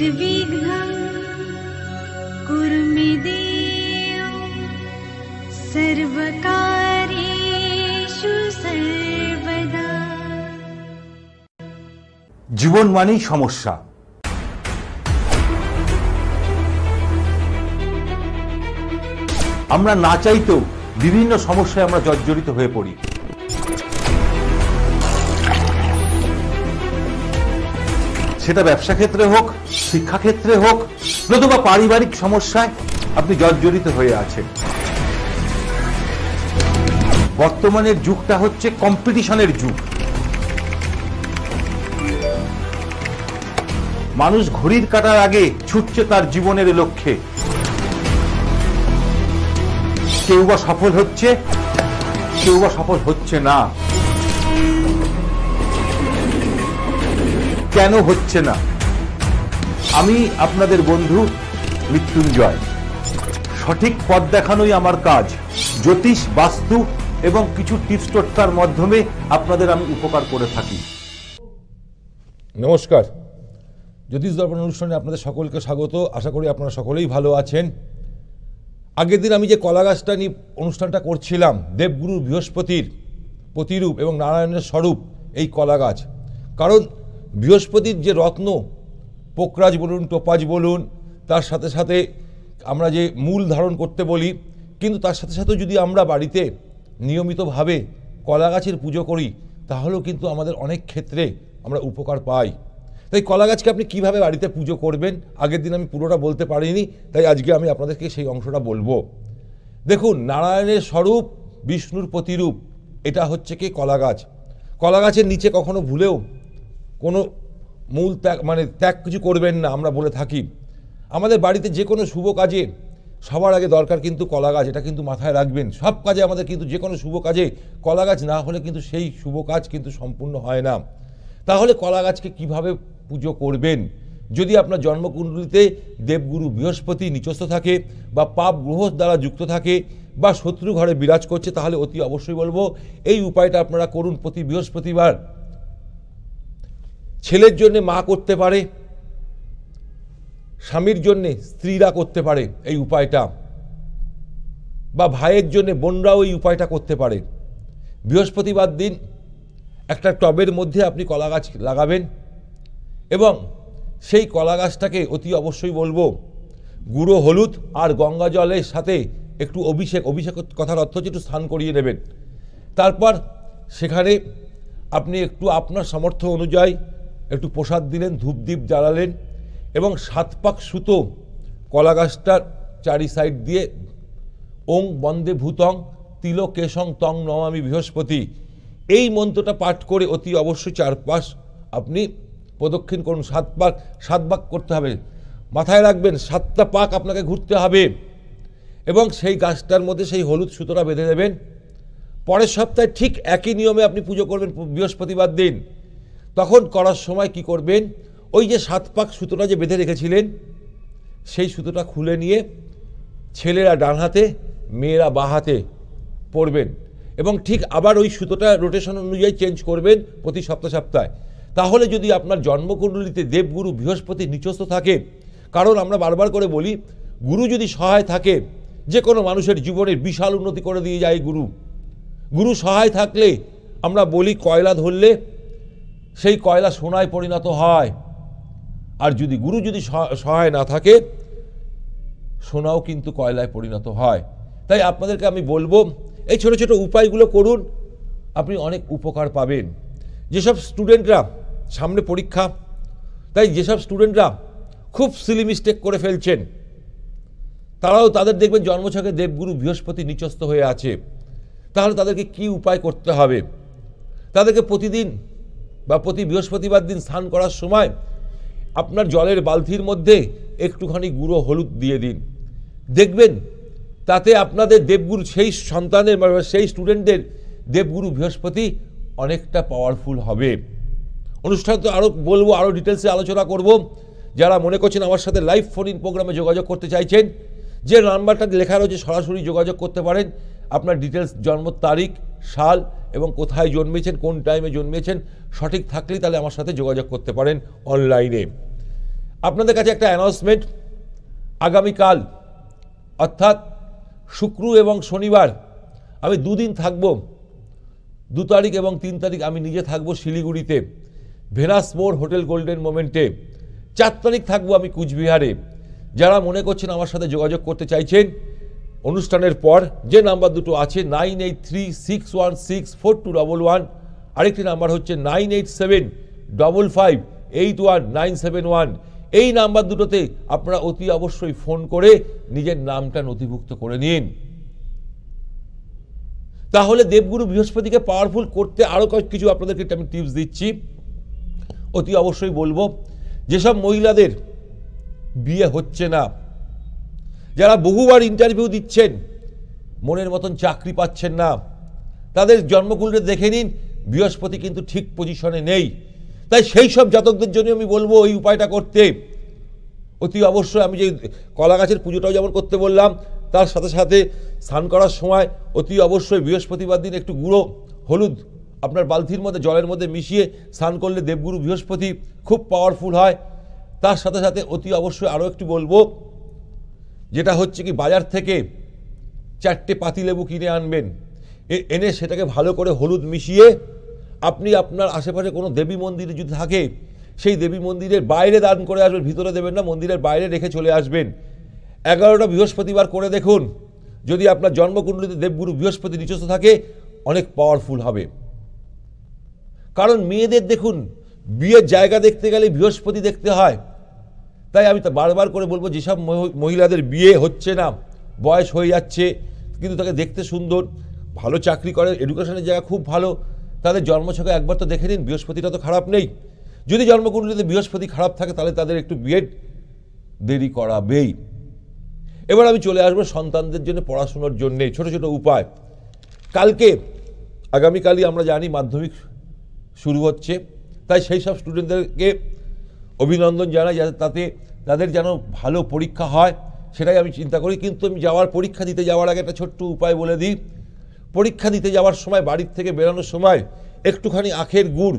জীবন মানেই সমস্যা আমরা না চাইতেও বিভিন্ন সমস্যায় আমরা জর্জরিত হয়ে পড়ি সেটা ব্যবসা ক্ষেত্রে হোক শিক্ষা ক্ষেত্রে হোক নতুবা পারিবারিক সমস্যায় আপনি জর্জরিত হয়ে আছেন বর্তমানের যুগটা হচ্ছে কম্পিটিশনের যুগ মানুষ ঘড়ির কাটার আগে ছুটছে তার জীবনের লক্ষ্যে কেউ বা সফল হচ্ছে কেউ বা সফল হচ্ছে না কেন হচ্ছে না আমি আপনাদের বন্ধু মৃত্যুঞ্জয় সঠিক পথ দেখানোই আমার কাজ জ্যোতিষ বাস্তু এবং কিছু টিপস টোটকার মাধ্যমে আপনাদের আমি উপকার করে থাকি নমস্কার জ্যোতিষ দর্পণ অনুষ্ঠানে আপনাদের সকলকে স্বাগত আশা করি আপনারা সকলেই ভালো আছেন আগের দিন আমি যে কলা গাছটা নিয়ে অনুষ্ঠানটা করছিলাম দেবগুরু বৃহস্পতির প্রতিরূপ এবং নারায়ণের স্বরূপ এই কলা গাছ কারণ বৃহস্পতির যে রত্ন পোকরাজ বলুন টোপাজ বলুন তার সাথে সাথে আমরা যে মূল ধারণ করতে বলি কিন্তু তার সাথে সাথে যদি আমরা বাড়িতে নিয়মিতভাবে কলা গাছের পুজো করি তাহলেও কিন্তু আমাদের অনেক ক্ষেত্রে আমরা উপকার পাই তাই কলা গাছকে আপনি কীভাবে বাড়িতে পুজো করবেন আগের দিন আমি পুরোটা বলতে পারিনি তাই আজকে আমি আপনাদেরকে সেই অংশটা বলবো দেখুন নারায়ণের স্বরূপ বিষ্ণুর প্রতিরূপ এটা হচ্ছে কি কলা গাছ কলা গাছের নিচে কখনো ভুলেও কোনো মূল ত্যাগ মানে ত্যাগ কিছু করবেন না আমরা বলে থাকি আমাদের বাড়িতে যে কোনো শুভ কাজে সবার আগে দরকার কিন্তু কলা গাছ এটা কিন্তু মাথায় রাখবেন সব কাজে আমাদের কিন্তু যে কোনো শুভ কাজে কলা গাছ না হলে কিন্তু সেই শুভ কাজ কিন্তু সম্পূর্ণ হয় না তাহলে কলা গাছকে কীভাবে পুজো করবেন যদি আপনার জন্মকুণ্ডলিতে দেবগুরু বৃহস্পতি নিচস্থ থাকে বা পাপ গ্রহ দ্বারা যুক্ত থাকে বা শত্রু ঘরে বিরাজ করছে তাহলে অতি অবশ্যই বলবো এই উপায়টা আপনারা করুন প্রতি বৃহস্পতিবার ছেলের জন্যে মা করতে পারে স্বামীর জন্যে স্ত্রীরা করতে পারে এই উপায়টা বা ভাইয়ের জন্যে বোনরাও এই উপায়টা করতে পারে বৃহস্পতিবার দিন একটা টবের মধ্যে আপনি কলা গাছ লাগাবেন এবং সেই কলা গাছটাকে অতি অবশ্যই বলবো গুঁড়ো হলুদ আর গঙ্গা জলের সাথে একটু অভিষেক অভিষেক কথার অর্থ হচ্ছে একটু স্নান করিয়ে নেবেন তারপর সেখানে আপনি একটু আপনার সামর্থ্য অনুযায়ী একটু প্রসাদ দিলেন ধূপদীপ জ্বালালেন এবং সাত পাক সুতো কলা গাছটার চারি সাইড দিয়ে ওং বন্দে ভূতং তিল কেশং তং নমামি বৃহস্পতি এই মন্ত্রটা পাঠ করে অতি অবশ্যই চারপাশ আপনি প্রদক্ষিণ করুন সাত পাক সাত পাক করতে হবে মাথায় রাখবেন সাতটা পাক আপনাকে ঘুরতে হবে এবং সেই গাছটার মধ্যে সেই হলুদ সুতোটা বেঁধে দেবেন পরের সপ্তাহে ঠিক একই নিয়মে আপনি পুজো করবেন বৃহস্পতিবার দিন তখন করার সময় কি করবেন ওই যে সাত পাক সুতোটা যে বেঁধে রেখেছিলেন সেই সুতোটা খুলে নিয়ে ছেলেরা ডান হাতে মেয়েরা বা হাতে পড়বেন এবং ঠিক আবার ওই সুতোটা রোটেশন অনুযায়ী চেঞ্জ করবেন প্রতি সপ্তাহ সপ্তাহে তাহলে যদি আপনার জন্মকুণ্ডলিতে দেবগুরু বৃহস্পতি নিচস্থ থাকে কারণ আমরা বারবার করে বলি গুরু যদি সহায় থাকে যে কোনো মানুষের জীবনের বিশাল উন্নতি করে দিয়ে যায় গুরু গুরু সহায় থাকলে আমরা বলি কয়লা ধরলে সেই কয়লা সোনায় পরিণত হয় আর যদি গুরু যদি সহায় না থাকে সোনাও কিন্তু কয়লায় পরিণত হয় তাই আপনাদেরকে আমি বলবো এই ছোট ছোট উপায়গুলো করুন আপনি অনেক উপকার পাবেন যেসব স্টুডেন্টরা সামনে পরীক্ষা তাই যেসব স্টুডেন্টরা খুব সিলি মিস্টেক করে ফেলছেন তারাও তাদের দেখবেন জন্মছকে দেবগুরু বৃহস্পতি নিচস্ত হয়ে আছে তাহলে তাদেরকে কি উপায় করতে হবে তাদেরকে প্রতিদিন বা প্রতি বৃহস্পতিবার দিন স্নান করার সময় আপনার জলের বালতির মধ্যে একটুখানি গুঁড়ো হলুদ দিয়ে দিন দেখবেন তাতে আপনাদের দেবগুরু সেই সন্তানের সেই স্টুডেন্টদের দেবগুরু বৃহস্পতি অনেকটা পাওয়ারফুল হবে অনুষ্ঠান তো আরও বলবো আরও ডিটেলসে আলোচনা করব যারা মনে করছেন আমার সাথে লাইভ ফোন ইন প্রোগ্রামে যোগাযোগ করতে চাইছেন যে নাম্বারটা লেখা রয়েছে সরাসরি যোগাযোগ করতে পারেন আপনার ডিটেলস জন্ম তারিখ সাল এবং কোথায় জন্মেছেন কোন টাইমে জন্মেছেন সঠিক থাকলেই তাহলে আমার সাথে যোগাযোগ করতে পারেন অনলাইনে আপনাদের কাছে একটা অ্যানাউন্সমেন্ট আগামীকাল অর্থাৎ শুক্র এবং শনিবার আমি দুদিন থাকব দু তারিখ এবং তিন তারিখ আমি নিজে থাকব শিলিগুড়িতে ভেনাস মোড় হোটেল গোল্ডেন মোমেন্টে চার তারিখ থাকবো আমি কুচবিহারে যারা মনে করছেন আমার সাথে যোগাযোগ করতে চাইছেন অনুষ্ঠানের পর যে নাম্বার দুটো আছে nine eight three six one six four two double one আরেকটি নাম্বার হচ্ছে nine eight seven double five eight one nine seven one এই নাম্বার দুটোতে আপনারা অতি অবশ্যই ফোন করে নিজের নামটা নথিভুক্ত করে নিন তাহলে দেবগুরু বৃহস্পতিকে পাওয়ারফুল করতে আরও কিছু আপনাদেরকে আমি টিপস দিচ্ছি অতি অবশ্যই বলবো যেসব মহিলাদের বিয়ে হচ্ছে না যারা বহুবার ইন্টারভিউ দিচ্ছেন মনের মতন চাকরি পাচ্ছেন না তাদের জন্মকুণ্ডে দেখে নিন বৃহস্পতি কিন্তু ঠিক পজিশনে নেই তাই সেই সব জাতকদের জন্য আমি বলবো এই উপায়টা করতে অতি অবশ্যই আমি যে কলা গাছের পুজোটাও যেমন করতে বললাম তার সাথে সাথে স্নান করার সময় অতি অবশ্যই বৃহস্পতিবার দিন একটু গুঁড়ো হলুদ আপনার বালতির মধ্যে জলের মধ্যে মিশিয়ে স্নান করলে দেবগুরু বৃহস্পতি খুব পাওয়ারফুল হয় তার সাথে সাথে অতি অবশ্যই আরও একটু বলবো যেটা হচ্ছে কি বাজার থেকে চারটে পাতিলেবু কিনে আনবেন এনে সেটাকে ভালো করে হলুদ মিশিয়ে আপনি আপনার আশেপাশে কোনো দেবী মন্দিরে যদি থাকে সেই দেবী মন্দিরের বাইরে দান করে আসবেন ভিতরে দেবেন না মন্দিরের বাইরে রেখে চলে আসবেন এগারোটা বৃহস্পতিবার করে দেখুন যদি আপনার জন্মকুণ্ডলিতে দেবগুরু বৃহস্পতি নিচস্থ থাকে অনেক পাওয়ারফুল হবে কারণ মেয়েদের দেখুন বিয়ের জায়গা দেখতে গেলে বৃহস্পতি দেখতে হয় তাই আমি তো বারবার করে বলবো যেসব মহিলাদের বিয়ে হচ্ছে না বয়স হয়ে যাচ্ছে কিন্তু তাকে দেখতে সুন্দর ভালো চাকরি করে এডুকেশনের জায়গা খুব ভালো তাদের জন্মছকে একবার তো দেখে নিন বৃহস্পতিটা তো খারাপ নেই যদি জন্মকুণ্ডলিতে বৃহস্পতি খারাপ থাকে তাহলে তাদের একটু বিয়েড দেরি করাবেই এবার আমি চলে আসবো সন্তানদের জন্য পড়াশুনোর জন্যে ছোট ছোট উপায় কালকে আগামীকালই আমরা জানি মাধ্যমিক শুরু হচ্ছে তাই সেই সব স্টুডেন্টদেরকে অভিনন্দন জানাই যাতে তাতে তাদের যেন ভালো পরীক্ষা হয় সেটাই আমি চিন্তা করি কিন্তু আমি যাওয়ার পরীক্ষা দিতে যাওয়ার আগে একটা ছোট্ট উপায় বলে দিই পরীক্ষা দিতে যাওয়ার সময় বাড়ির থেকে বেরোনোর সময় একটুখানি আখের গুড়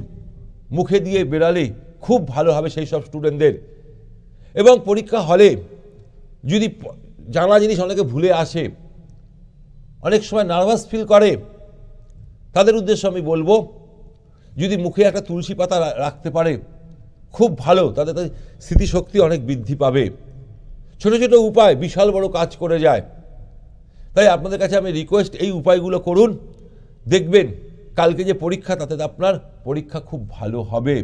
মুখে দিয়ে বেড়ালে খুব ভালো হবে সেই সব স্টুডেন্টদের এবং পরীক্ষা হলে যদি জানা জিনিস অনেকে ভুলে আসে অনেক সময় নার্ভাস ফিল করে তাদের উদ্দেশ্য আমি বলবো যদি মুখে একটা তুলসী পাতা রাখতে পারে খুব ভালো তাদের তাদের স্মৃতিশক্তি অনেক বৃদ্ধি পাবে ছোট ছোট উপায় বিশাল বড় কাজ করে যায় তাই আপনাদের কাছে আমি রিকোয়েস্ট এই উপায়গুলো করুন দেখবেন কালকে যে পরীক্ষা তাতে আপনার পরীক্ষা খুব ভালো হবে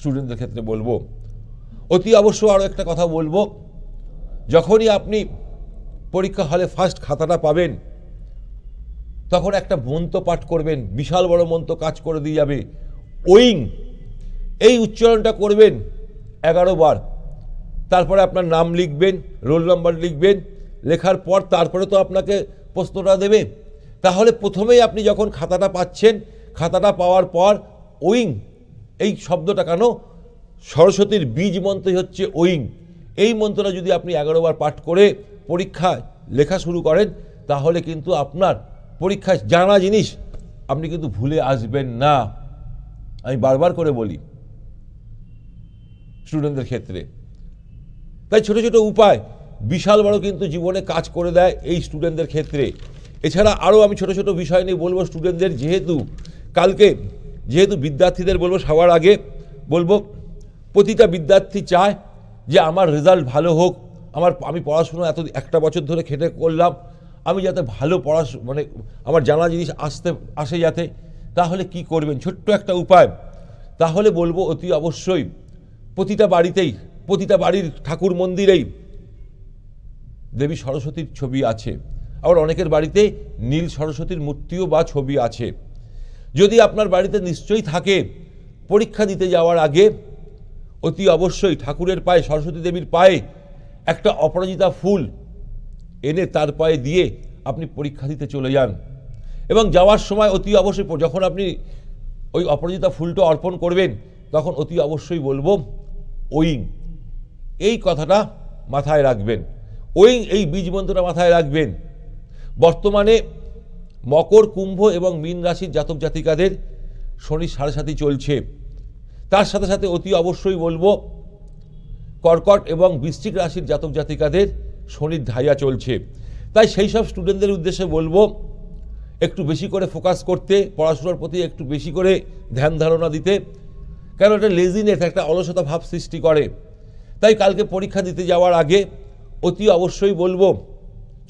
স্টুডেন্টদের ক্ষেত্রে বলবো অতি অবশ্য আরও একটা কথা বলবো যখনই আপনি পরীক্ষা হলে ফার্স্ট খাতাটা পাবেন তখন একটা মন্ত্র পাঠ করবেন বিশাল বড় মন্ত্র কাজ করে দিয়ে যাবে ওইং এই উচ্চারণটা করবেন এগারো বার তারপরে আপনার নাম লিখবেন রোল নাম্বার লিখবেন লেখার পর তারপরে তো আপনাকে প্রশ্নটা দেবে তাহলে প্রথমেই আপনি যখন খাতাটা পাচ্ছেন খাতাটা পাওয়ার পর ওয়িং এই শব্দটা কেন সরস্বতীর বীজ মন্ত্রই হচ্ছে ওয়িং এই মন্ত্রটা যদি আপনি এগারো বার পাঠ করে পরীক্ষা লেখা শুরু করেন তাহলে কিন্তু আপনার পরীক্ষায় জানা জিনিস আপনি কিন্তু ভুলে আসবেন না আমি বারবার করে বলি স্টুডেন্টদের ক্ষেত্রে তাই ছোট ছোট উপায় বিশাল বড় কিন্তু জীবনে কাজ করে দেয় এই স্টুডেন্টদের ক্ষেত্রে এছাড়া আরও আমি ছোট ছোট বিষয় নিয়ে বলবো স্টুডেন্টদের যেহেতু কালকে যেহেতু বিদ্যার্থীদের বলবো সবার আগে বলবো প্রতিটা বিদ্যার্থী চায় যে আমার রেজাল্ট ভালো হোক আমার আমি পড়াশুনো এত একটা বছর ধরে খেটে করলাম আমি যাতে ভালো পড়াশু মানে আমার জানা জিনিস আসতে আসে যাতে তাহলে কি করবেন ছোট্ট একটা উপায় তাহলে বলবো অতি অবশ্যই প্রতিটা বাড়িতেই প্রতিটা বাড়ির ঠাকুর মন্দিরেই দেবী সরস্বতীর ছবি আছে আবার অনেকের বাড়িতে নীল সরস্বতীর মূর্তিও বা ছবি আছে যদি আপনার বাড়িতে নিশ্চয়ই থাকে পরীক্ষা দিতে যাওয়ার আগে অতি অবশ্যই ঠাকুরের পায়ে সরস্বতী দেবীর পায়ে একটা অপরাজিতা ফুল এনে তার পায়ে দিয়ে আপনি পরীক্ষা দিতে চলে যান এবং যাওয়ার সময় অতি অবশ্যই যখন আপনি ওই অপরাজিতা ফুলটা অর্পণ করবেন তখন অতি অবশ্যই বলবো ওয়িং এই কথাটা মাথায় রাখবেন ওয়িং এই বীজ মন্ত্রটা মাথায় রাখবেন বর্তমানে মকর কুম্ভ এবং মীন রাশির জাতক জাতিকাদের শনি সাড়ে সাথে চলছে তার সাথে সাথে অতি অবশ্যই বলবো কর্কট এবং বৃশ্চিক রাশির জাতক জাতিকাদের শনির ধাইয়া চলছে তাই সেই সব স্টুডেন্টদের উদ্দেশ্যে বলবো একটু বেশি করে ফোকাস করতে পড়াশোনার প্রতি একটু বেশি করে ধ্যান ধারণা দিতে কেন এটা লেজিনেস একটা অলসতা ভাব সৃষ্টি করে তাই কালকে পরীক্ষা দিতে যাওয়ার আগে অতি অবশ্যই বলবো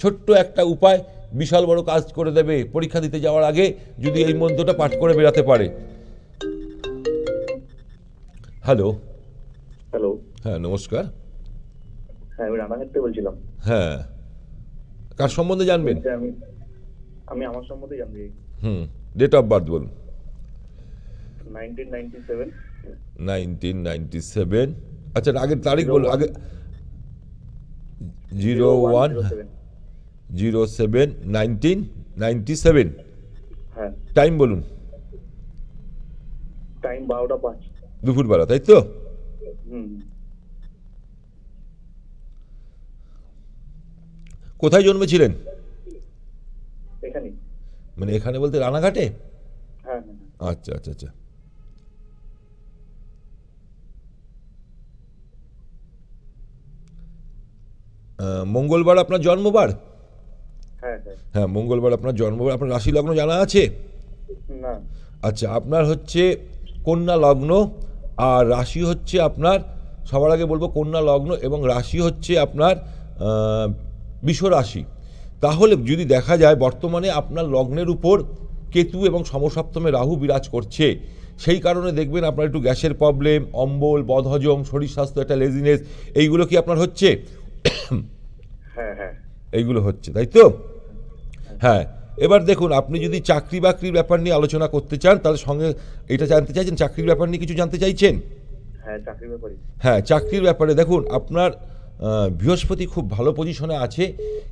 ছোট্ট একটা উপায় বিশাল বড় কাজ করে দেবে পরীক্ষা দিতে যাওয়ার আগে যদি এই মন্ত্রটা পাঠ করে বেরাতে পারে হ্যালো হ্যালো হ্যাঁ নমস্কার হ্যাঁ আমি বলছিলাম হ্যাঁ কার সম্বন্ধে জানবেন আমি আমি আমার সম্বন্ধে জানতে হুম ডেট অফ বার্থ বলুন 1997 নাইনটিন নাইনটি সেভেন আচ্ছা আগের তারিখ বলো আগে zero one zero seven nineteen ninety seven time বলুন দুপুর বারোটা তাই তো কোথায় জন্মেছিলেন মানে এখানে বলতে রানাঘাটে হ্যাঁ, হ্যাঁ। আচ্ছা আচ্ছা আচ্ছা মঙ্গলবার আপনার জন্মবার হ্যাঁ, হ্যাঁ।, হ্যাঁ মঙ্গলবার আপনার জন্মবার আপনার রাশি লগ্ন জানা আছে আচ্ছা আপনার হচ্ছে কন্যা লগ্ন আর রাশি হচ্ছে আপনার সবার আগে বলবো কন্যা লগ্ন এবং রাশি হচ্ছে আপনার বিষ রাশি তাহলে যদি দেখা যায় বর্তমানে আপনার লগ্নের উপর কেতু এবং সমসপ্তমে রাহু বিরাজ করছে সেই কারণে দেখবেন আপনার একটু গ্যাসের প্রবলেম অম্বল বদহজম শরীর স্বাস্থ্য একটা লেজিনেস এইগুলো কি আপনার হচ্ছে হ্যাঁ, হ্যাঁ। এইগুলো হচ্ছে তাই তো হ্যাঁ এবার দেখুন আপনি যদি চাকরি বাকরির ব্যাপার নিয়ে আলোচনা করতে চান তাহলে সঙ্গে এটা জানতে চাইছেন চাকরির ব্যাপার নিয়ে কিছু জানতে চাইছেন হ্যাঁ চাকরির ব্যাপারে হ্যাঁ, দেখুন আপনার বৃহস্পতি খুব ভালো পজিশনে আছে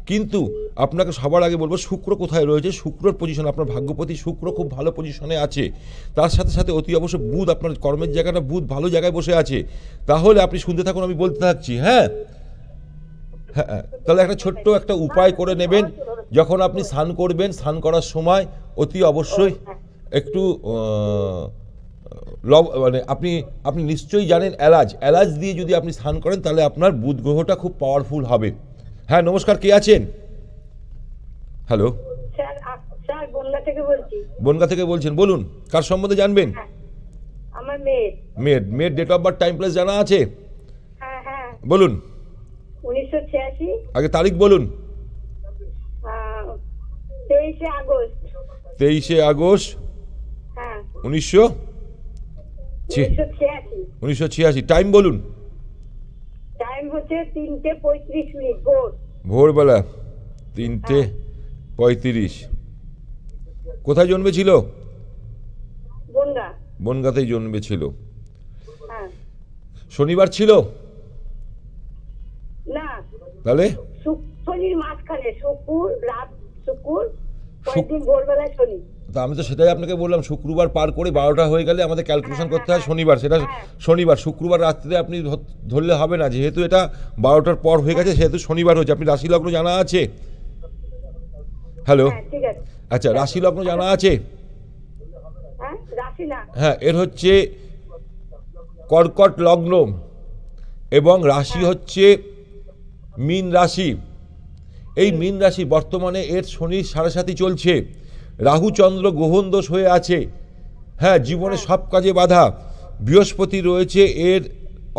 কিন্তু আপনাকে সবার আগে বলবো শুক্র কোথায় রয়েছে শুক্রর পজিশন আপনার ভাগ্যপতি শুক্র খুব ভালো পজিশনে আছে তার সাথে সাথে অতি অবশ্য বুধ আপনার কর্মের জায়গাটা বুধ ভালো জায়গায় বসে আছে তাহলে আপনি শুনতে থাকুন আমি বলতে থাকছি হ্যাঁ হ্যাঁ, হ্যাঁ তাহলে একটা ছোট্ট একটা উপায় করে নেবেন যখন আপনি স্নান করবেন স্নান করার সময় অতি অবশ্যই একটু লব মানে আপনি আপনি নিশ্চয়ই জানেন এলাচ এলাচ দিয়ে যদি আপনি স্নান করেন তাহলে আপনার বুধ গ্রহটা খুব পাওয়ারফুল হবে হ্যাঁ নমস্কার কে আছেন হ্যালো বনগা থেকে বলছেন বলুন কার সম্বন্ধে জানবেন হ্যাঁ, আমার মেয়ের মেয়ের date of birth time place জানা আছে হ্যাঁ, বলুন উনিশশো ছিয়াশি আগে তারিখ বলুন তেইশে আগস্ট তেইশে আগস্ট হ্যাঁ। উনিশশো উনিশশো ছিয়াশি টাইম বলুন টাইম হচ্ছে তিনটে পঁয়ত্রিশ মিনিট ভোর ভোরবেলা তিনটে হ্যাঁ। পঁয়ত্রিশ কোথায় জন্মেছিল বনগা বনগাতেই জন্মেছিল হ্যাঁ। শনিবার ছিল তাহলে শনির মাঝখানে শুকুর রাত শুকুর তা আমি তো সেটাই আপনাকে বললাম শুক্রবার পার করে বারোটা হয়ে গেলে আমাদের ক্যালকুলেশন করতে হয় শনিবার সেটা হ্যাঁ, হ্যাঁ। শনিবার শুক্রবার রাত্রিতে আপনি ধরলে হবে না যেহেতু এটা বারোটার পর হয়ে গেছে সেহেতু শনিবার হয়েছে আপনি রাশি লগ্ন জানা আছে হ্যালো আচ্ছা রাশি লগ্ন জানা আছে হ্যাঁ, হ্যাঁ এর হচ্ছে কর্কট লগ্ন এবং রাশি হচ্ছে মিন রাশি এই মিন রাশি বর্তমানে এর শনির সারাসাথী চলছে রাহুচন্দ্র গ্রহণ দোষ হয়ে আছে হ্যাঁ জীবনে হ্যাঁ। সব কাজে বাধা বৃহস্পতি রয়েছে এর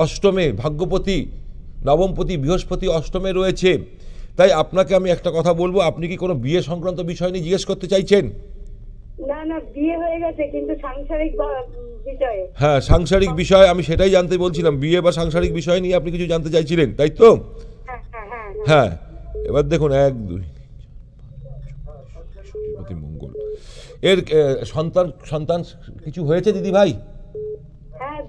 অষ্টমে ভাগ্যপতি নবমপতি বৃহস্পতি অষ্টমে রয়েছে তাই আপনাকে আমি একটা কথা বলবো আপনি কি কোনো বিয়ে সংক্রান্ত বিষয় নিয়ে জিজ্ঞেস করতে চাইছেন সাংসারিক বিষয়ে হ্যাঁ সাংসারিক বিষয় আমি সেটাই জানতে বলছিলাম বিয়ে বা সাংসারিক বিষয় নিয়ে আপনি কিছু জানতে চাইছিলেন তাই তো হ্যাঁ এবার দেখুন এক দুই মঙ্গল এর সন্তান সন্তান কিছু হয়েছে দিদি ভাই হ্যাঁ,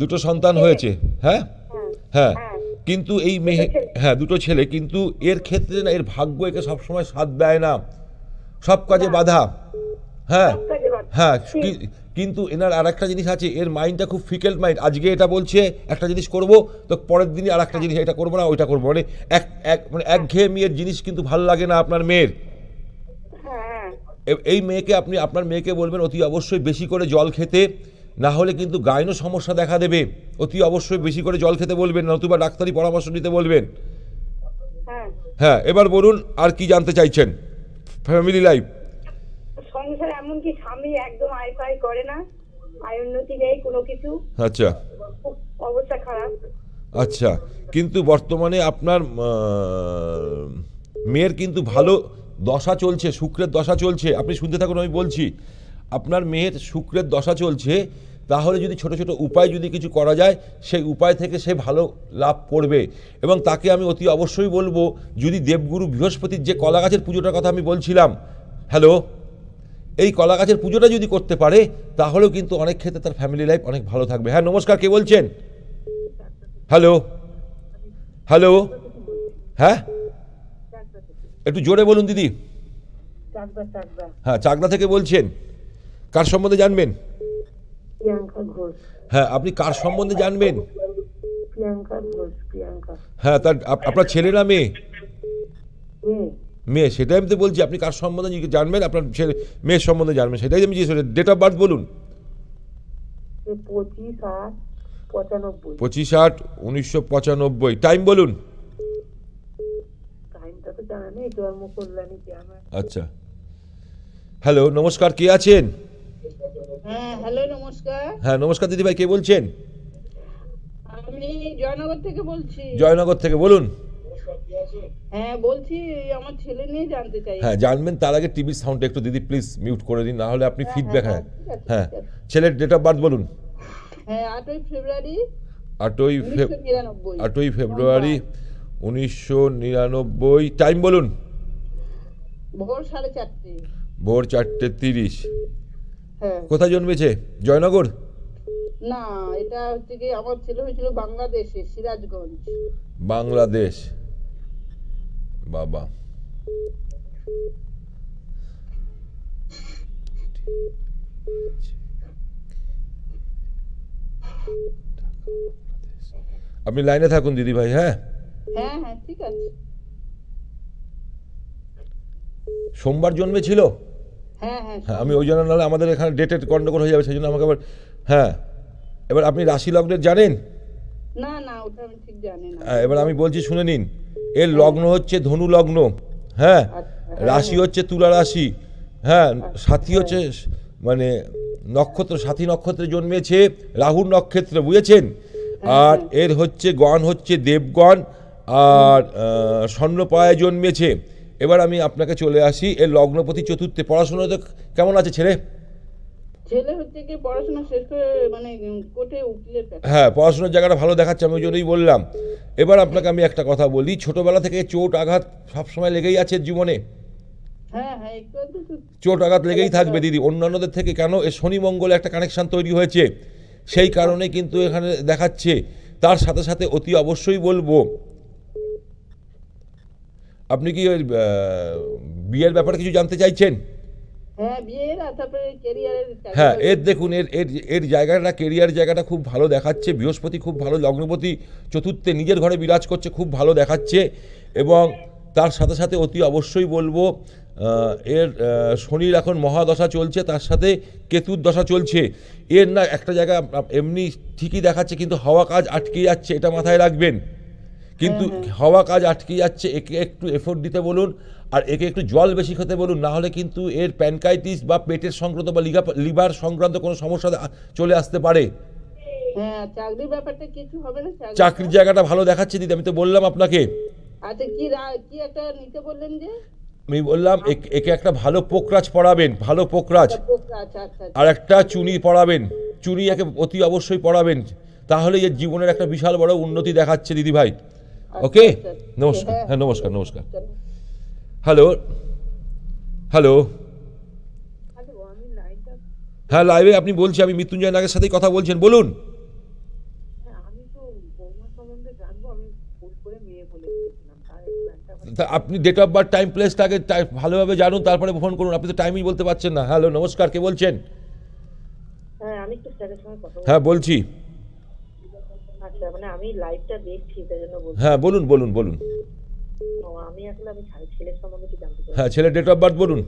দুটো সন্তান হয়েছে হ্যাঁ হ্যাঁ, হ্যাঁ, হ্যাঁ। কিন্তু এই মেহে হ্যাঁ দুটো ছেলে কিন্তু এর ক্ষেত্রে না এর ভাগ্য একে সবসময় সাথ দেয় না সব কাজে বাধা হ্যাঁ হ্যাঁ কিন্তু এনার আর একটা জিনিস আছে এর মাইন্ডটা খুব ফিকেল্ট মাইন্ড আজকে এটা বলছে একটা জিনিস করব তো পরের দিনই আর একটা জিনিস এটা করবো না ওইটা করবো মানে এক এক মানে একঘেয়ে মেয়ের জিনিস কিন্তু ভাল লাগে না আপনার মেয়ের হ্যাঁ। এই মেয়েকে আপনি আপনার মেয়েকে বলবেন অতি অবশ্যই বেশি করে জল খেতে না হলে কিন্তু গায়নো সমস্যা দেখা দেবে অতি অবশ্যই বেশি করে জল খেতে বলবেন নতুবা ডাক্তারি পরামর্শ নিতে বলবেন হ্যাঁ, হ্যাঁ এবার বলুন আর কি জানতে চাইছেন ফ্যামিলি লাইফ সংসার এমনকি স্বামী একদম আয় ফাই করে না আয় উন্নতি নেই কোনো কিছু আচ্ছা অবস্থা খারাপ আচ্ছা কিন্তু বর্তমানে আপনার মেয়ের কিন্তু ভালো দশা চলছে শুক্রের দশা চলছে আপনি শুনতে থাকুন আমি বলছি আপনার মেয়ের শুক্রের দশা চলছে তাহলে যদি ছোট ছোট উপায় যদি কিছু করা যায় সেই উপায় থেকে সে ভালো লাভ করবে এবং তাকে আমি অতি অবশ্যই বলবো যদি দেবগুরু বৃহস্পতির যে কলা গাছের পুজোটার কথা আমি বলছিলাম হ্যালো এই কলা গাছের পুজোটা যদি করতে পারে তাহলেও কিন্তু অনেক ক্ষেত্রে তার ফ্যামিলি লাইফ অনেক ভালো থাকবে হ্যাঁ নমস্কার কে বলছেন হ্যালো হ্যালো হ্যাঁ একটু জোরে বলুন দিদি হ্যাঁ চাকদা থেকে বলছেন কার সম্বন্ধে জানবেন হ্যাঁ আপনি কার সম্বন্ধে জানবেন হ্যাঁ তার আপনার ছেলে না মেয়ে মেয়ে সেটাই আমি তো বলছি আপনি কার সম্বন্ধে জানবেন আপনার সে মেয়ের সম্বন্ধে জানবেন সেটাই আমি জিজ্ঞেস করি ডেট অফ বার্থ বলুন পঁচিশ আট উনিশশো পঁচানব্বই টাইম বলুন আচ্ছা হ্যালো নমস্কার কে আছেন হ্যাঁ নমস্কার হ্যাঁ, দিদি ভাই কে বলছেন আমি জয়নগর থেকে বলছি জয়নগর থেকে বলুন হ্যাঁ বলছি আমার ছেলে নিয়ে হ্যাঁ জানবেন তার আগে টিভি সাউন্ডটা একটু দিদি প্লিজ মিউট করে দিন না হলে আপনি ফিডব্যাক হ্যাঁ হ্যাঁ, হ্যাঁ, হ্যাঁ। ছেলের ডেট অফ বার্থ বলুন হ্যাঁ আটই ফেব্রুয়ারি আটই আটই ফেব্রুয়ারি উনিশশো নিরানব্বই টাইম বলুন সাড়ে চারটে ভোর চারটে তিরিশ হ্যাঁ। কোথায় জন্মেছে জয়নগর না এটা হচ্ছে কি আমার ছেলে হয়েছিল বাংলাদেশে সিরাজগঞ্জ বাংলাদেশ বাবা আপনি লাইনে থাকুন দিদি ভাই হ্যাঁ, হ্যাঁ, হ্যাঁ সোমবার জন্মে ছিল হ্যাঁ, হ্যাঁ আমি ওই জন্য নাহলে আমাদের এখানে ডেটের গন্ডগোল হয়ে যাবে সেই জন্য আমাকে আবার হ্যাঁ এবার আপনি রাশি লগ্নের জানেন না না ওটা আমি ঠিক জানি না এবার আমি বলছি শুনে নিন এর লগ্ন হচ্ছে ধনু লগ্ন হ্যাঁ আচ্ছা, আচ্ছা। রাশি হচ্ছে তুলা রাশি হ্যাঁ সাথী হচ্ছে মানে নক্ষত্র সাথী নক্ষত্রে জন্মেছে রাহুর নক্ষত্রে বুঝেছেন আর আচ্ছা। এর হচ্ছে গণ হচ্ছে দেবগণ আর স্বর্ণপায়ে জন্মেছে এবার আমি আপনাকে চলে আসি এর লগ্নপতি চতুর্থে পড়াশোনা তো কেমন আছে ছেলে ছেলে পড়াশোনা মানে, হ্যাঁ পড়াশোনার জায়গাটা ভালো দেখাচ্ছে আমি ওই জন্যই বললাম এবার আপনাকে আমি একটা কথা বলি ছোটবেলা থেকে চোট আঘাত সবসময় লেগেই আছে জীবনে হ্যাঁ, হ্যাঁ, চোট আঘাত লেগেই থাকবে দিদি অন্যান্যদের থেকে কেন এ শনি মঙ্গলে একটা কানেকশান তৈরি হয়েছে সেই কারণে কিন্তু এখানে দেখাচ্ছে তার সাথে সাথে অতি অবশ্যই বলবো আপনি কি বিয়ের ব্যাপারে কিছু জানতে চাইছেন হ্যাঁ, হ্যাঁ এর দেখুন এর এর এর জায়গাটা কেরিয়ার জায়গাটা খুব ভালো দেখাচ্ছে বৃহস্পতি খুব ভালো লগ্নপতি চতুর্থে নিজের ঘরে বিরাজ করছে খুব ভালো দেখাচ্ছে এবং তার সাথে সাথে অতি অবশ্যই বলবো এর শনির এখন মহাদশা চলছে তার সাথে কেতুর দশা চলছে এর না একটা জায়গা এমনি ঠিকই দেখাচ্ছে কিন্তু হাওয়া কাজ আটকে যাচ্ছে এটা মাথায় রাখবেন কিন্তু হওয়া কাজ আটকে যাচ্ছে একে একটু এফোর্ট দিতে বলুন আর একে একটু জল বেশি খেতে বলুন না হলে কিন্তু এর প্যানকাইটিস বা পেটের সংক্রান্ত বা লিভার সংক্রান্ত কোনো সমস্যা চলে আসতে পারে হ্যাঁ, চাকরির জায়গাটা ভালো দেখাচ্ছে দিদি আমি তো বললাম আপনাকে আচ্ছা, আমি বললাম একে একটা ভালো পোকরাজ পড়াবেন ভালো পোকরাজ আচ্ছা, আচ্ছা, আর একটা চুনি পড়াবেন চুনি একে অতি অবশ্যই পড়াবেন তাহলে এর জীবনের একটা বিশাল বড় উন্নতি দেখাচ্ছে দিদি ভাই ওকে নমস্কার হ্যাঁ নমস্কার নমস্কার হ্যালো হ্যালো হ্যাঁ লাইভে আপনি বলছি আমি মৃত্যুঞ্জয় নাগের সাথেই কথা বলছেন বলুন হ্যাঁ, মানে আপনি ডেট অফ বার্থ টাইম প্লেসটাকে ভালোভাবে জানুন তারপরে ফোন করুন আপনি তো টাইমই বলতে পারছেন না হ্যালো নমস্কার কে বলছেন হ্যাঁ বলছি হ্যাঁ, স্যার মানে আমি লাইভটা দেখছি তাই জন্য বলছি হ্যাঁ বলুন বলুন বলুন ও আমি আসলে আমি ছেলের সম্বন্ধে একটু জানতে চাই হ্যাঁ ছেলের ডেট অফ বার্থ বলুন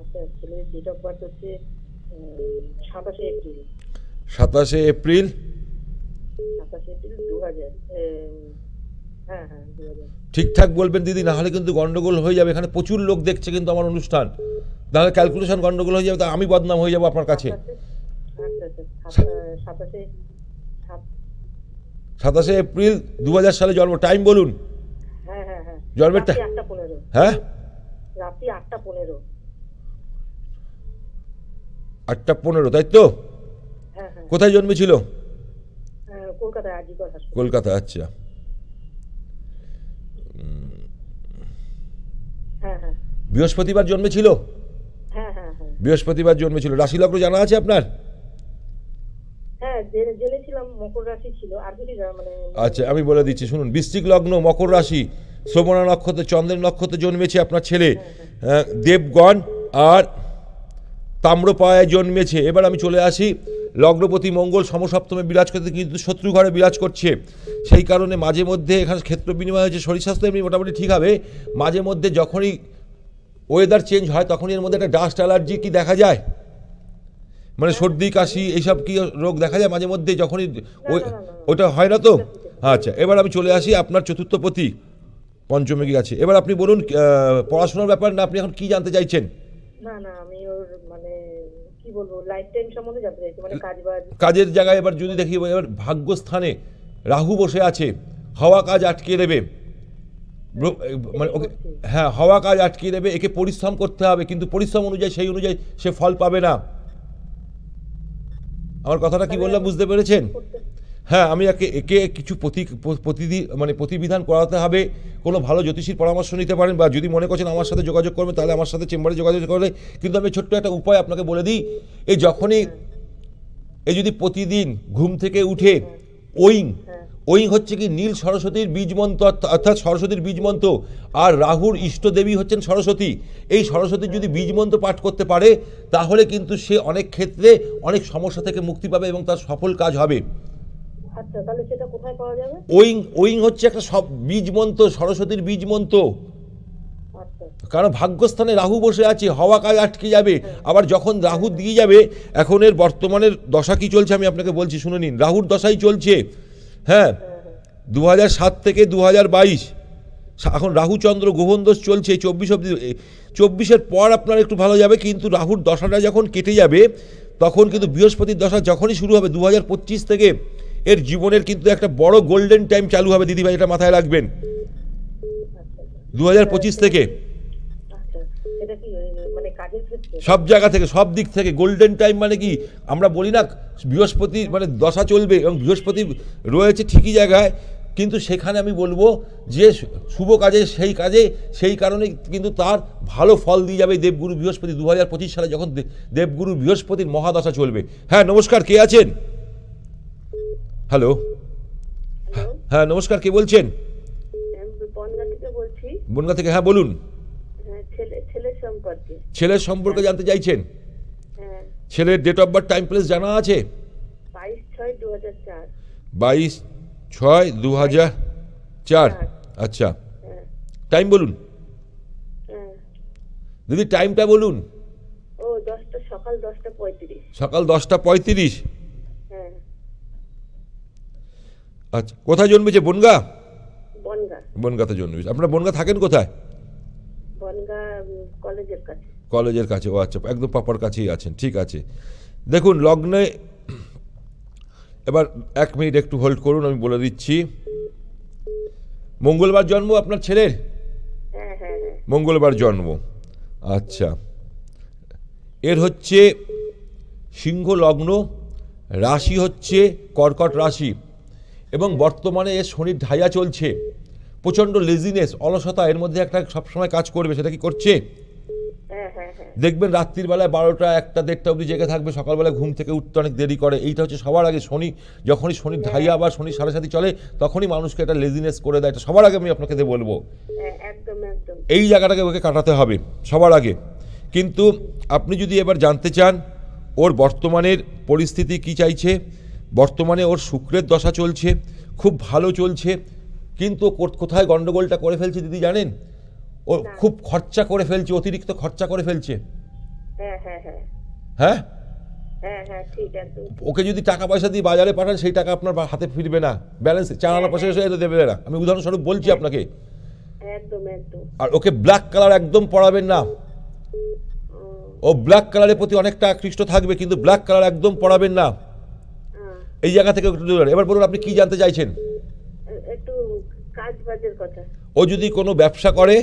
আচ্ছা ছেলের ডেট অফ বার্থ হচ্ছে সাতাশে এপ্রিল সাতাশে এপ্রিল সাতাশে এপ্রিল দু হাজার হ্যাঁ হ্যাঁ ঠিকঠাক বলবেন দিদি না হলে কিন্তু গন্ডগোল হয়ে যাবে এখানে প্রচুর লোক দেখছে কিন্তু আমার অনুষ্ঠান তাহলে ক্যালকুলেশন গন্ডগোল হয়ে যাবে তা আমি বদনাম হয়ে যাব আপনার কাছে আচ্ছা, আচ্ছা, আচ্ছা, সাতাশে সাতাশে এপ্রিল দু সালে জন্ম টাইম বলুন হ্যাঁ, হ্যাঁ, হ্যাঁ। জন্মের টাইম হ্যাঁ আটটা পনেরো তাই তো কোথায় জন্মেছিল কলকাতা আচ্ছা বৃহস্পতিবার জন্মেছিল বৃহস্পতিবার জন্মেছিল রাশি লগ্ন জানা আছে আপনার হ্যাঁ, মানে- আচ্ছা আমি বলে দিচ্ছি শুনুন বৃষ্টিক লগ্ন মকর রাশি শ্রবণা নক্ষত্রে চন্দ্রের নক্ষত্রে জন্মেছে আপনার ছেলে হ্যাঁ, হ্যাঁ। দেবগণ আর পায়ে জন্মেছে এবার আমি চলে আসি লগ্নপতি মঙ্গল সমসপ্তমে বিরাজ করতে কিন্তু শত্রু ঘরে বিরাজ করছে সেই কারণে মাঝে মধ্যে এখানে ক্ষেত্র বিনিময় হয়েছে শরীর স্বাস্থ্য এমনি মোটামুটি ঠিক হবে মাঝে মধ্যে যখনই ওয়েদার চেঞ্জ হয় তখনই এর মধ্যে একটা ডাস্ট অ্যালার্জি কি দেখা যায় মানে সর্দি কাশি এইসব কি রোগ দেখা যায় মাঝে মধ্যে যখনই ওই ওইটা হয় না তো আচ্ছা এবার আমি চলে আসি আপনার চতুর্থ পতি পঞ্চমে কি আছে এবার আপনি বলুন পড়াশোনার ব্যাপার না আপনি এখন কি জানতে চাইছেন না না আমি মানে, মানে কাজের জায়গায় এবার যদি দেখি এবার ভাগ্যস্থানে রাহু বসে আছে হাওয়া কাজ আটকে দেবে মানে ওকে হ্যাঁ হাওয়া কাজ আটকে দেবে একে পরিশ্রম করতে হবে কিন্তু পরিশ্রম অনুযায়ী সেই অনুযায়ী সে ফল পাবে না আমার কথাটা কি মানে বললাম বুঝতে পেরেছেন হ্যাঁ আমি একে একে কিছু প্রতি প্রতিদি মানে প্রতিবিধান করাতে হবে কোনো ভালো জ্যোতিষীর পরামর্শ নিতে পারেন বা যদি মনে করছেন আমার সাথে যোগাযোগ করবেন তাহলে আমার সাথে চেম্বারে যোগাযোগ করলে কিন্তু আমি ছোট্ট একটা উপায় আপনাকে বলে দিই এই যখনই এ যদি প্রতিদিন ঘুম থেকে উঠে হ্যাঁ, হ্যাঁ। ওইং ওই হচ্ছে কি নীল সরস্বতীর বীজমন্ত্র অর্থাৎ সরস্বতীর বীজমন্ত্র আর রাহুর ইষ্টদেবী হচ্ছেন সরস্বতী এই সরস্বতীর যদি বীজমন্ত্র পাঠ করতে পারে তাহলে কিন্তু সে অনেক ক্ষেত্রে অনেক সমস্যা থেকে মুক্তি পাবে এবং তার সফল কাজ হবে আচ্ছা, হচ্ছে একটা সব সরস্বতীর আচ্ছা। কারণ ভাগ্যস্থানে রাহু বসে আছে হওয়া আটকে যাবে আবার যখন দিয়ে যাবে বর্তমানের দশা চলছে আমি আপনাকে বলছি শুনে নিন রাহুর দশাই চলছে হ্যাঁ দু সাত থেকে দু বাইশ এখন রাহুচন্দ্র গ্রহণদোষ চলছে চব্বিশ অব্দি চব্বিশের পর আপনার একটু ভালো যাবে কিন্তু রাহুর দশাটা যখন কেটে যাবে তখন কিন্তু বৃহস্পতির দশা যখনই শুরু হবে দু থেকে এর জীবনের কিন্তু একটা বড় গোল্ডেন টাইম চালু হবে দিদিভাই এটা মাথায় রাখবেন দু থেকে আচ্ছা, আচ্ছা। সব জায়গা থেকে সব দিক থেকে গোল্ডেন টাইম মানে কি আমরা বলি না বৃহস্পতি মানে দশা চলবে এবং বৃহস্পতি রয়েছে ঠিকই জায়গায় কিন্তু সেখানে আমি বলবো যে শুভ কাজে সেই কাজে সেই কারণে কিন্তু তার ভালো ফল দিয়ে যাবে দেবগুরু বৃহস্পতি দু সালে যখন দেবগুরু বৃহস্পতির মহাদশা চলবে হ্যাঁ নমস্কার কে আছেন হ্যালো হ্যাঁ নমস্কার কে বলছেন বনগা থেকে হ্যাঁ বলুন ছেলের সম্পর্কে হ্যাঁ। জানতে চাইছেন হ্যাঁ। ছেলের date of birth time place জানা আছে বাইশ ছয় দু হাজার চার আচ্ছা টাইম হ্যাঁ। বলুন দিদি টাইমটা বলুন সকাল দশটা পঁয়ত্রিশ আচ্ছা কোথায় জন্মেছে বনগা বনগাতে জন্মেছে আপনারা বনগা থাকেন কোথায় বনগা কলেজের কাছে কলেজের কাছে ও আচ্ছা একদম পাপার কাছেই আছেন ঠিক আছে দেখুন লগ্নে এবার এক মিনিট একটু হোল্ড করুন আমি বলে দিচ্ছি মঙ্গলবার জন্ম আপনার ছেলের হ্যাঁ, হ্যাঁ, হ্যাঁ। মঙ্গলবার জন্ম আচ্ছা এর হচ্ছে সিংহ লগ্ন রাশি হচ্ছে কর্কট রাশি এবং বর্তমানে এর শনির ঢাইয়া চলছে প্রচণ্ড লেজিনেস অলসতা এর মধ্যে একটা সবসময় কাজ করবে সেটা কি করছে হ্যাঁ, হ্যাঁ, হ্যাঁ। দেখবেন রাত্রির বেলায় বারোটা একটা দেড়টা অবধি জেগে থাকবে সকালবেলা ঘুম থেকে উঠতে অনেক দেরি করে এইটা হচ্ছে সবার আগে শনি যখনই শনি ধাই বা শনি সাড়ে সাথে চলে তখনই মানুষকে এটা লেজিনেস করে দেয় এটা সবার আগে আমি আপনাকে বলবো এই জায়গাটাকে ওকে কাটাতে হবে সবার আগে কিন্তু আপনি যদি এবার জানতে চান ওর বর্তমানের পরিস্থিতি কি চাইছে বর্তমানে ওর শুক্রের দশা চলছে খুব ভালো চলছে কিন্তু কোথায় গণ্ডগোলটা করে ফেলছে দিদি জানেন ও খুব খরচা করে ফেলছে অতিরিক্ত খরচা করে ফেলছে হ্যাঁ, হ্যাঁ, হ্যাঁ।, হ্যাঁ? ওকে যদি টাকা পয়সা দিয়ে বাজারে পাঠান সেই টাকা আপনার হাতে ফিরবে না ব্যালেন্স চার আনা পয়সা এটা দেবে না আমি উদাহরণস্বরূপ বলছি আপনাকে আর ওকে ব্ল্যাক কালার একদম পড়াবেন না ও ব্ল্যাক কালারের প্রতি অনেকটা আকৃষ্ট থাকবে কিন্তু ব্ল্যাক কালার একদম পড়াবেন না এই জায়গা থেকে এবার বলুন আপনি কি জানতে চাইছেন একটু ও যদি কোনো ব্যবসা করে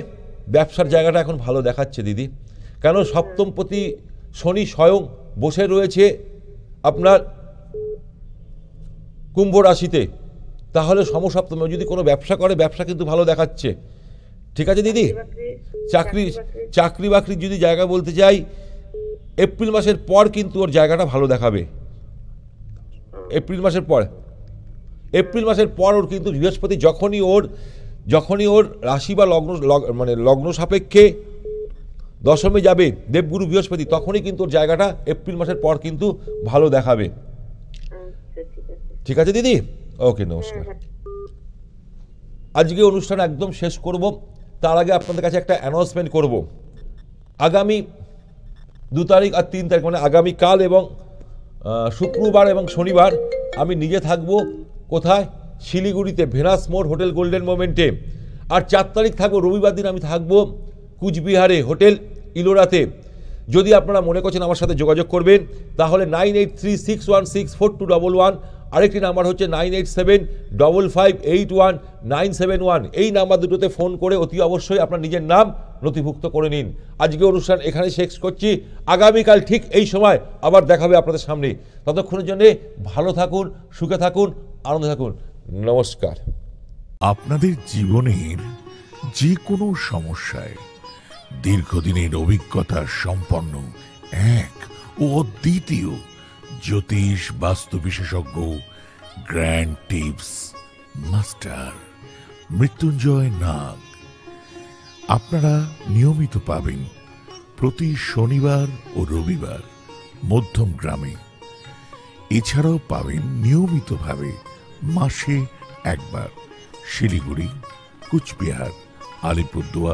ব্যবসার জায়গাটা এখন ভালো দেখাচ্ছে দিদি কেন সপ্তমপতি হ্যাঁ। শনি স্বয়ং বসে রয়েছে আপনার কুম্ভ রাশিতে তাহলে সমসপ্তমে যদি কোনো ব্যবসা করে ব্যবসা কিন্তু ভালো দেখাচ্ছে ঠিক আছে দিদি চাকরি চাকরি বাকরির যদি জায়গা বলতে চাই এপ্রিল মাসের পর কিন্তু ওর জায়গাটা ভালো দেখাবে এপ্রিল মাসের পর এপ্রিল মাসের পর ওর কিন্তু বৃহস্পতি যখনই ওর যখনই ওর রাশি বা লগ্ন মানে লগ্ন সাপেক্ষে দশমে যাবে দেবগুরু বৃহস্পতি তখনই কিন্তু ওর জায়গাটা এপ্রিল মাসের পর কিন্তু ভালো দেখাবে ঠিক আছে দিদি ওকে নমস্কার হ্যাঁ, হ্যাঁ। আজকে অনুষ্ঠান একদম শেষ করব তার আগে আপনাদের কাছে একটা অ্যানাউন্সমেন্ট করব আগামী দু তারিখ আর তিন তারিখ মানে আগামীকাল এবং শুক্রবার এবং শনিবার আমি নিজে থাকবো কোথায় শিলিগুড়িতে ভেনাস মোড় হোটেল গোল্ডেন মোমেন্টে আর চার তারিখ থাকবো রবিবার দিন আমি থাকবো কুচবিহারে হোটেল ইলোরাতে যদি আপনারা মনে করছেন আমার সাথে যোগাযোগ করবেন তাহলে nine eight three six one six four two double one আরেকটি নাম্বার হচ্ছে nine eight seven double five eight one nine seven one এই নাম্বার দুটোতে ফোন করে অতি অবশ্যই আপনার নিজের নাম নথিভুক্ত করে নিন আজকে অনুষ্ঠান এখানে শেষ করছি আগামীকাল ঠিক এই সময় আবার দেখাবে আপনাদের সামনে ততক্ষণের জন্যে ভালো থাকুন সুখে থাকুন আনন্দ থাকুন নমস্কার আপনাদের জীবনের যে কোনো সমস্যায় দীর্ঘদিনের অভিজ্ঞতা সম্পন্ন এক ও অদ্বিতীয় জ্যোতিষ বাস্তু বিশেষজ্ঞ grand tips master Mrityunjoy Nag আপনারা নিয়মিত পাবেন প্রতি শনিবার ও রবিবার মধ্যম গ্রামে এছাড়াও পাবেন নিয়মিতভাবে মাসে একবার শিলিগুড়ি কুচবিহার আলিপুরদুয়ার